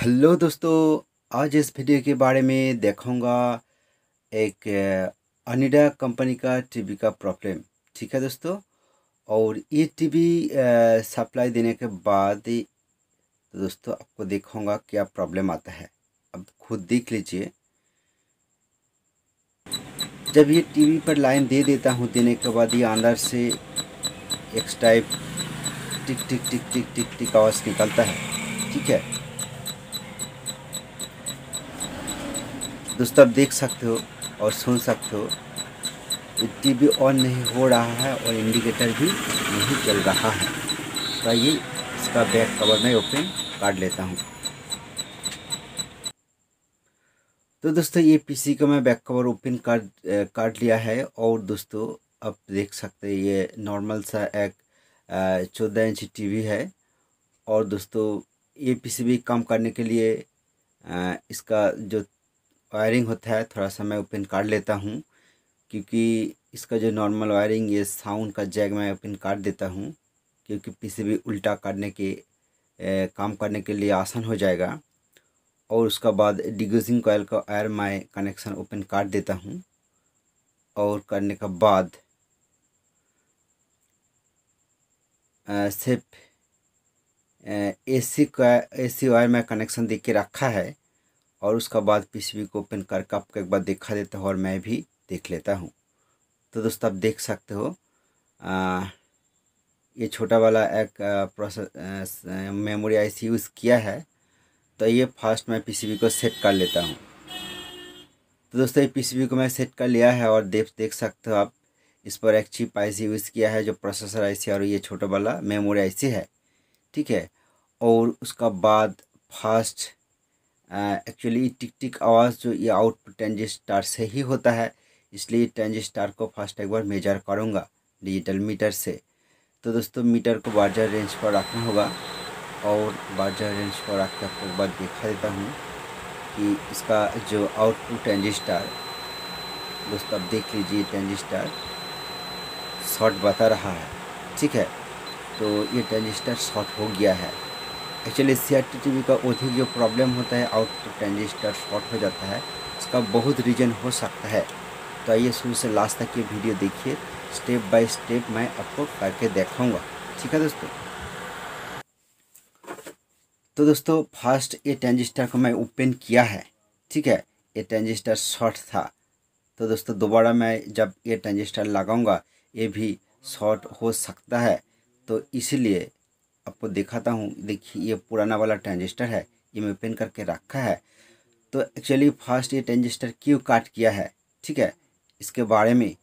hello दोस्तों आज इस वीडियो के बारे में देखूंगा एक अनिडा कंपनी का टीवी का प्रॉब्लम ठीक है दोस्तों और ये टीवी सप्लाई देने के बाद तो दोस्तों आपको देखूंगा क्या प्रॉब्लम आता है अब खुद देख लीजिए जब ये टीवी पर लाइन दे देता हूँ देने के बाद ये अंदर से एक टाइप टिक टिक टिक टिक टिक टिक आवाज़ निकलता है ठीक है दोस्तों आप देख सकते हो और सुन सकते हो टी वी ऑन नहीं हो रहा है और इंडिकेटर भी नहीं चल रहा है तो ये इसका बैक कवर मैं ओपन काट लेता हूँ तो दोस्तों ये पीसी का मैं बैक कवर ओपन काट काट लिया है और दोस्तों आप देख सकते हैं ये नॉर्मल सा एक चौदह इंच टीवी है और दोस्तों ये पीसीबी काम करने के लिए आ, इसका जो वायरिंग होता है थोड़ा सा मैं ओपन काट लेता हूँ क्योंकि इसका जो नॉर्मल वायरिंग ये साउंड का जैग मैं ओपन काट देता हूँ क्योंकि पीसीबी उल्टा काटने के ए, काम करने के लिए आसान हो जाएगा और उसका बाद डिग्यूजिंग कोयल का एयर माई कनेक्शन ओपन काट देता हूँ और करने का बाद सिर्फ ए सी का ए सी वायर में कनेक्शन दे के रखा है और उसका बाद पीसीबी को ओपन कर कप का एक बार देखा देता हूँ और मैं भी देख लेता हूँ तो दोस्तों आप देख सकते हो आ, ये छोटा वाला एक प्रोसेस मेमोरी आईसी यूज़ किया है तो ये फास्ट मैं पीसीबी को सेट कर लेता हूँ तो दोस्तों ये पीसीबी को मैं सेट कर लिया है और देख देख सकते हो आप इस पर एक चिप आईसी यूज़ किया है जो प्रोसेसर आईसी और ये छोटा वाला मेमोरी आईसी है ठीक है और उसका बाद फास्ट एक्चुअली टिक टिक आवाज़ जो ये आउटपुट ट्रांजिस्टर से ही होता है इसलिए ट्रांजिस्टर को फर्स्ट एक बार मेजर करूँगा डिजिटल मीटर से तो दोस्तों मीटर को बार्जर रेंज पर रखना होगा और बार्जर रेंज पर रख के आपको एक बार देखा देता हूँ कि इसका जो आउटपुट ट्रांजिस्टर दोस्तों आप देख लीजिए ट्रांजिस्टर शॉर्ट बता रहा है ठीक है तो ये ट्रांजिस्टर शॉर्ट हो गया है एक्चुअली सी आर का अधिक जो प्रॉब्लम होता है आउटपुट ट्रांजिस्टर शॉर्ट हो जाता है इसका बहुत रीजन हो सकता है तो आइए शुरू से लास्ट तक ये वीडियो देखिए स्टेप बाय स्टेप मैं आपको करके देखाऊंगा ठीक है दोस्तों तो दोस्तों फर्स्ट ये ट्रांजिस्टर को मैं ओपन किया है ठीक है ये ट्रांजिस्टर शॉर्ट था तो दोस्तों दोबारा मैं जब ये ट्रांजिस्टर लगाऊंगा ये भी शॉर्ट हो सकता है तो इसलिए आपको तो दिखाता हूँ देखिए ये पुराना वाला ट्रांजिस्टर है ये मैं ओपन करके रखा है तो एक्चुअली फर्स्ट ये ट्रांजिस्टर क्यों काट किया है ठीक है इसके बारे में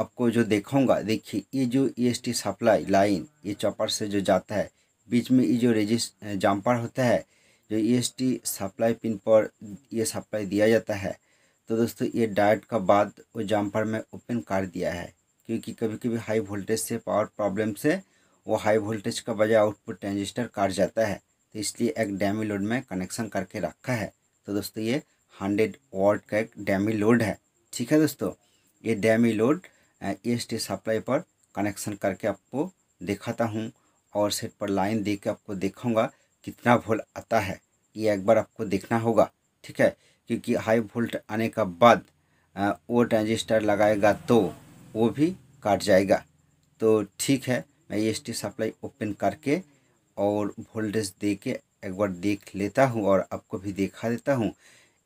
आपको जो देखाऊंगा देखिए ये जो ई सप्लाई लाइन ये चॉपर से जो जाता है बीच में ये जो रेजिस जम्पर होता है जो ई सप्लाई पिन पर ये सप्लाई दिया जाता है तो दोस्तों ये डायट का बाद वो जम्पर में ओपन कर दिया है क्योंकि कभी कभी हाई वोल्टेज से पावर प्रॉब्लम से वो हाई वोल्टेज का बजाय आउटपुट ट्रांजिस्टर काट जाता है तो इसलिए एक डैमी लोड में कनेक्शन करके रखा है तो दोस्तों ये हंड्रेड वॉल्ट का एक डैमी लोड है ठीक है दोस्तों ये dummy load S T supply पर कनेक्शन करके आपको दिखाता हूँ और सेट पर लाइन दे के आपको देखूँगा कितना वोल्ट आता है ये एक बार आपको देखना होगा ठीक है क्योंकि हाई वोल्ट आने का बाद वो ट्रांजिस्टर लगाएगा तो वो भी काट जाएगा तो ठीक है मैं ये एस सप्लाई ओपन करके और वोल्टेज दे के एक बार देख लेता हूँ और आपको भी देखा देता हूँ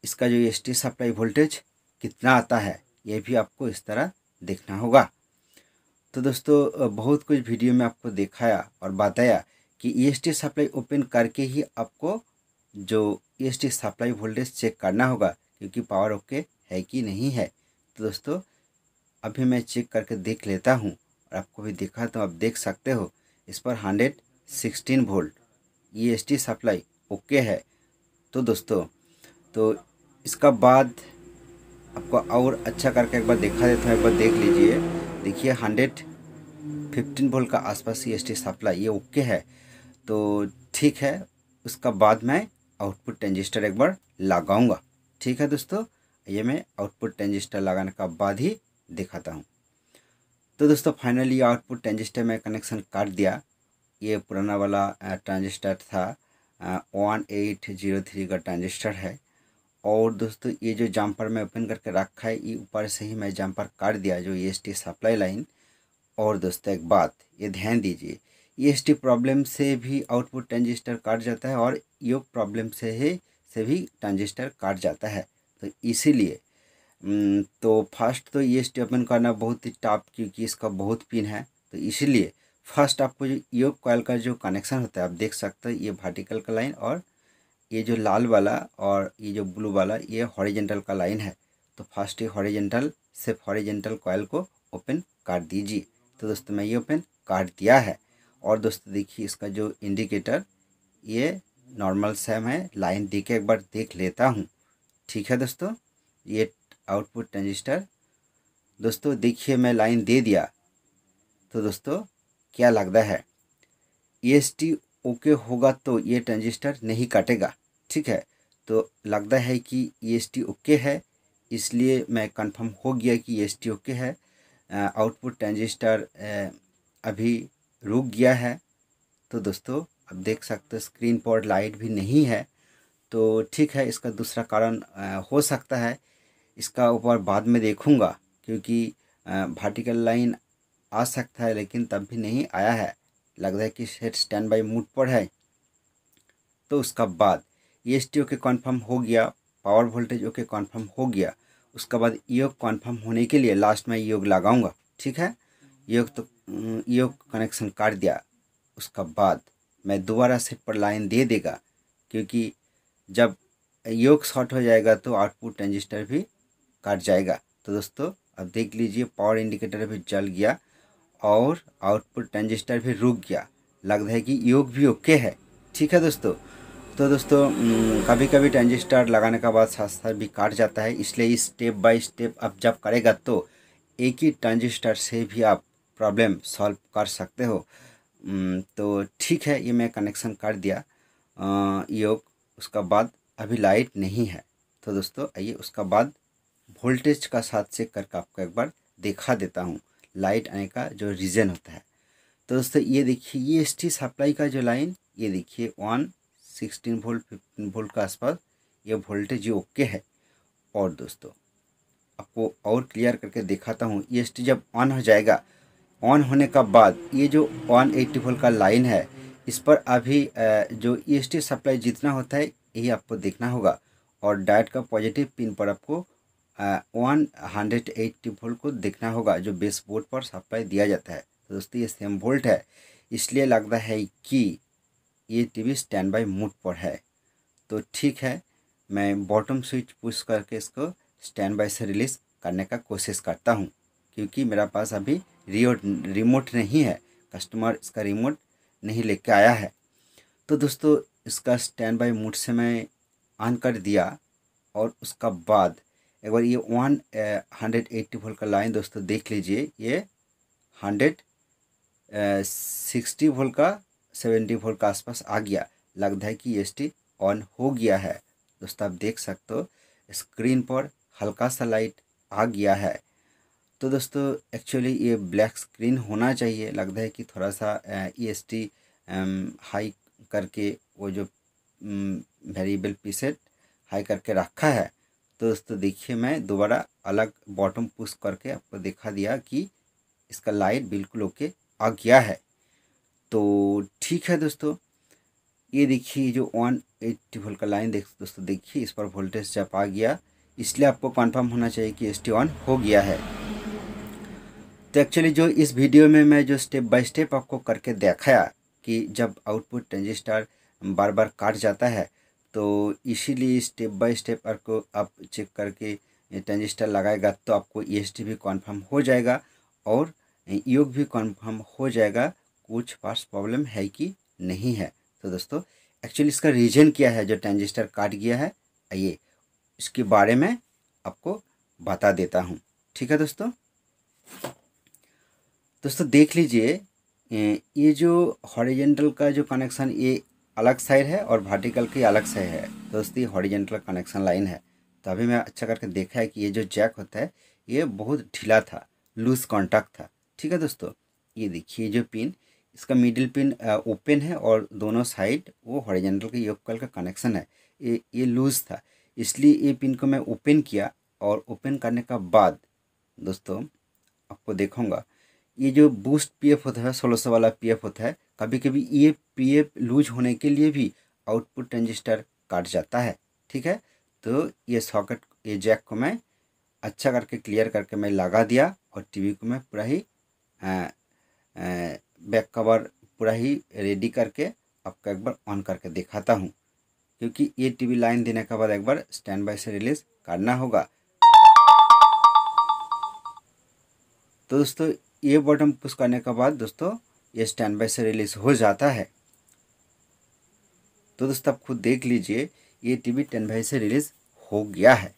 इसका जो एस सप्लाई वोल्टेज कितना आता है ये भी आपको इस तरह देखना होगा तो दोस्तों बहुत कुछ वीडियो में आपको दिखाया और बताया कि ई एस सप्लाई ओपन करके ही आपको जो E S supply voltage check करना होगा क्योंकि पावर ओके है कि नहीं है तो दोस्तों अभी मैं चेक करके देख लेता हूँ आपको भी दिखा तो आप देख सकते हो इस पर hundred sixteen volt E S T supply okay है तो दोस्तों तो इसका बाद आपको और अच्छा करके एक बार देखा देता तो हूँ एक बार देख लीजिए देखिए हंड्रेड फिफ्टीन वोल्ट का आसपास ई एस टी सप्लाई ये ओके है तो ठीक है उसका बाद मैं आउटपुट ट्रांजिस्टर एक बार लगाऊंगा ठीक है दोस्तों ये मैं आउटपुट ट्रांजिस्टर लगाने का बाद ही दिखाता हूँ तो दोस्तों फाइनली आउटपुट ट्रांजिस्टर में कनेक्शन काट दिया ये पुराना वाला ट्रांजिस्टर था वन एट जीरो थ्री का ट्रांजिस्टर है और दोस्तों ये जो जम्पर मैं ओपन करके रखा है ये ऊपर से ही मैं जम्पर काट दिया जो E S T supply line और दोस्तों एक बात ये ध्यान दीजिए ई एस टी प्रॉब्लम से भी आउटपुट ट्रांजिस्टर काट जाता है और योग प्रॉब्लम से ही से भी ट्रांजिस्टर काट जाता है तो इसीलिए हम्म, तो फर्स्ट तो ये स्टेप ओपन करना बहुत ही टफ क्योंकि इसका बहुत पिन है तो इसीलिए फर्स्ट आपको जो ये कॉयल का जो कनेक्शन होता है आप देख सकते हो ये वर्टिकल का लाइन और ये जो लाल वाला और ये जो ब्लू वाला ये हॉरिजेंटल का लाइन है तो फर्स्ट ये हॉरिजेंटल सिर्फ हॉरिजेंटल कॉयल को ओपन कर दीजिए तो दोस्तों मैं ये ओपन काट दिया है और दोस्तों देखिए इसका जो इंडिकेटर ये नॉर्मल सेम है लाइन दे के एक बार देख लेता हूँ ठीक है दोस्तों ये आउटपुट ट्रांजिस्टर दोस्तों देखिए मैं लाइन दे दिया तो दोस्तों क्या लगता है ई एस टी ओके होगा तो ये ट्रांजिस्टर नहीं काटेगा ठीक है तो लगता है कि ई एस टी ओके है इसलिए मैं कंफर्म हो गया कि ई एस टी ओके है आउटपुट ट्रांजिस्टर अभी रुक गया है तो दोस्तों आप देख सकते हो स्क्रीन पर लाइट भी नहीं है तो ठीक है इसका दूसरा कारण हो सकता है इसका ऊपर बाद में देखूंगा क्योंकि वर्टिकल लाइन आ सकता है लेकिन तब भी नहीं आया है लग रहा है कि सेट स्टैंड बाई मूड पर है तो उसका बाद E S T okay confirm हो गया पावर वोल्टेज ओके कन्फर्म हो गया उसका बाद योग e कन्फर्म होने के लिए लास्ट में योग e लगाऊंगा ठीक है योग e तो योग कनेक्शन काट दिया उसका बाद मैं दोबारा सेट पर लाइन दे देगा क्योंकि जब योग शॉर्ट हो जाएगा तो आउटपुट ट्रांजिस्टर भी काट जाएगा तो दोस्तों अब देख लीजिए पावर इंडिकेटर भी जल गया और आउटपुट ट्रांजिस्टर भी रुक गया लगता है कि योग भी ओके है ठीक है दोस्तों तो दोस्तों कभी कभी ट्रांजिस्टर लगाने के बाद साथ साथ भी काट जाता है इसलिए स्टेप बाय स्टेप अब जब करेगा तो एक ही ट्रांजिस्टर से भी आप प्रॉब्लम सॉल्व कर सकते हो तो ठीक है ये मैं कनेक्शन कर दिया योग उसका बाद अभी लाइट नहीं है तो दोस्तों आइए उसका बाद वोल्टेज का साथ चेक करके आपको एक बार देखा देता हूँ लाइट आने का जो रीज़न होता है तो दोस्तों ये देखिए ये एस टी सप्लाई का जो लाइन ये देखिए one sixteen volt fifteen volt के आसपास ये वोल्टेज ओके है और दोस्तों आपको और क्लियर करके दिखाता हूँ ई जब ऑन हो जाएगा ऑन होने का बाद ये जो वन एट्टी वोल्ट का लाइन है इस पर अभी जो ई सप्लाई जितना होता है यही आपको देखना होगा और डायट का पॉजिटिव पिन पर आपको वन हंड्रेड एट्टी वोल्ट को देखना होगा जो बेस बोर्ड पर सप्लाई दिया जाता है तो दोस्तों ये सेम वोल्ट है इसलिए लगता है कि ये टीवी स्टैंड बाई मोड पर है तो ठीक है मैं बॉटम स्विच पुश करके इसको स्टैंड बाई से रिलीज़ करने का कोशिश करता हूँ क्योंकि मेरा पास अभी रिमोट रिमोट नहीं है कस्टमर इसका रिमोट नहीं लेके आया है तो दोस्तों इसका स्टैंड बाई मोड से मैं ऑन कर दिया और उसका बाद एक बार ये वन हंड्रेड एट्टी वोल्ट का लाइन दोस्तों देख लीजिए ये हंड्रेड सिक्सटी वोल्ट का सेवेंटी वोल्ट का आसपास आ गया लगता है कि एस ऑन हो गया है दोस्तों आप देख सकते हो स्क्रीन पर हल्का सा लाइट आ गया है तो दोस्तों एक्चुअली ये ब्लैक स्क्रीन होना चाहिए लगता है कि थोड़ा सा ई एस टी हाई करके वो जो वेरिएबल पीसेट हाई करके रखा है तो दोस्तों देखिए मैं दोबारा अलग बॉटम पुश करके आपको दिखा दिया कि इसका लाइट बिल्कुल ओके आ गया है तो ठीक है दोस्तों ये देखिए जो वन एट्टी वोल्ट का लाइन देख दोस्तों देखिए इस पर वोल्टेज जब आ गया इसलिए आपको कंफर्म होना चाहिए कि एस टी ऑन हो गया है तो एक्चुअली जो इस वीडियो में मैं जो स्टेप बाय स्टेप आपको करके देखाया कि जब आउटपुट ट्रांजिस्टर बार बार काट जाता है तो इसीलिए स्टेप बाय स्टेप आपको आप चेक करके ट्रांजिस्टर लगाएगा तो आपको ई e भी कन्फर्म हो जाएगा और योग भी कन्फर्म हो जाएगा कुछ पास प्रॉब्लम है कि नहीं है तो दोस्तों एक्चुअली इसका रीजन क्या है जो ट्रांजिस्टर काट गया है आइए इसके बारे में आपको बता देता हूँ ठीक है दोस्तों दोस्तों देख लीजिए ये जो हॉरिजेंटल का जो कनेक्शन ये अलग साइड है और वर्टिकल की अलग साइड है तो उसकी हॉरिजेंटल कनेक्शन लाइन है तो अभी मैं अच्छा करके देखा है कि ये जो जैक होता है ये बहुत ढीला था लूज कॉन्टैक्ट था ठीक है दोस्तों ये देखिए जो पिन इसका मिडिल पिन ओपन है और दोनों साइड वो हॉरिजेंटल के योकल का कनेक्शन है ये ये लूज़ था इसलिए ये पिन को मैं ओपन किया और ओपन करने का बाद दोस्तों आपको देखूँगा ये जो बूस्ट पीएफ होता है सोलह सौ वाला पीएफ होता है कभी कभी ये पी एफ लूज होने के लिए भी आउटपुट ट्रांजिस्टर काट जाता है ठीक है तो ये सॉकेट ये जैक को मैं अच्छा करके क्लियर करके मैं लगा दिया और टीवी को मैं पूरा ही आ, आ, बैक कवर पूरा ही रेडी करके आपको एक बार ऑन करके दिखाता हूँ क्योंकि ये टीवी लाइन देने के बाद एक बार स्टैंड बाय से रिलीज करना होगा तो दोस्तों ये बटन पुश करने के बाद दोस्तों ये स्टैंड बाय से रिलीज़ हो जाता है तो दोस्तों आप खुद देख लीजिए ये टी वी टेन बाई से रिलीज़ हो गया है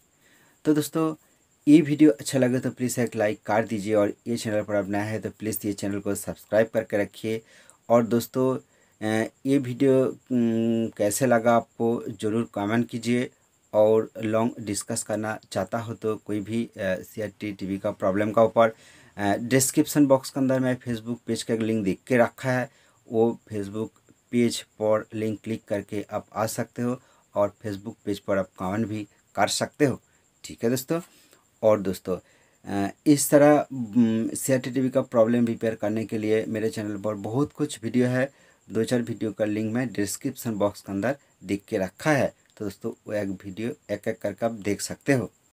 तो दोस्तों ये वीडियो अच्छा लगे तो प्लीज़ एक लाइक कर दीजिए और ये चैनल पर अब नया है तो प्लीज़ ये चैनल को सब्सक्राइब करके रखिए और दोस्तों ये वीडियो कैसे लगा आपको ज़रूर कमेंट कीजिए और लॉन्ग डिस्कस करना चाहता हो तो कोई भी C R T T V का प्रॉब्लम का ऊपर डिस्क्रिप्सन बॉक्स के अंदर मैं फेसबुक पेज का लिंक देख के रखा है वो फेसबुक पेज पर लिंक क्लिक करके आप आ सकते हो और फेसबुक पेज पर आप कमेंट भी कर सकते हो ठीक है दोस्तों और दोस्तों इस तरह सी का प्रॉब्लम रिपेयर करने के लिए मेरे चैनल पर बहुत कुछ वीडियो है दो चार वीडियो का लिंक मैं डिस्क्रिप्सन बॉक्स के अंदर देख के रखा है तो दोस्तों वो एक वीडियो एक एक करके आप देख सकते हो